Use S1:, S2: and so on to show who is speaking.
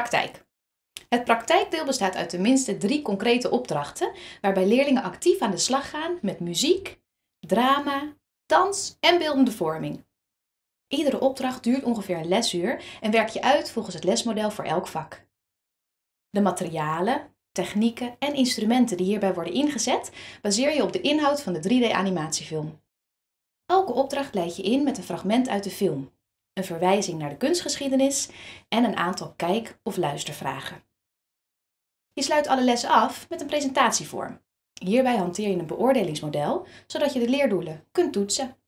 S1: Praktijk. Het praktijkdeel bestaat uit tenminste drie concrete opdrachten, waarbij leerlingen actief aan de slag gaan met muziek, drama, dans en beeldende vorming. Iedere opdracht duurt ongeveer een lesuur en werk je uit volgens het lesmodel voor elk vak. De materialen, technieken en instrumenten die hierbij worden ingezet, baseer je op de inhoud van de 3D-animatiefilm. Elke opdracht leid je in met een fragment uit de film een verwijzing naar de kunstgeschiedenis en een aantal kijk- of luistervragen. Je sluit alle lessen af met een presentatievorm. Hierbij hanteer je een beoordelingsmodel, zodat je de leerdoelen kunt toetsen.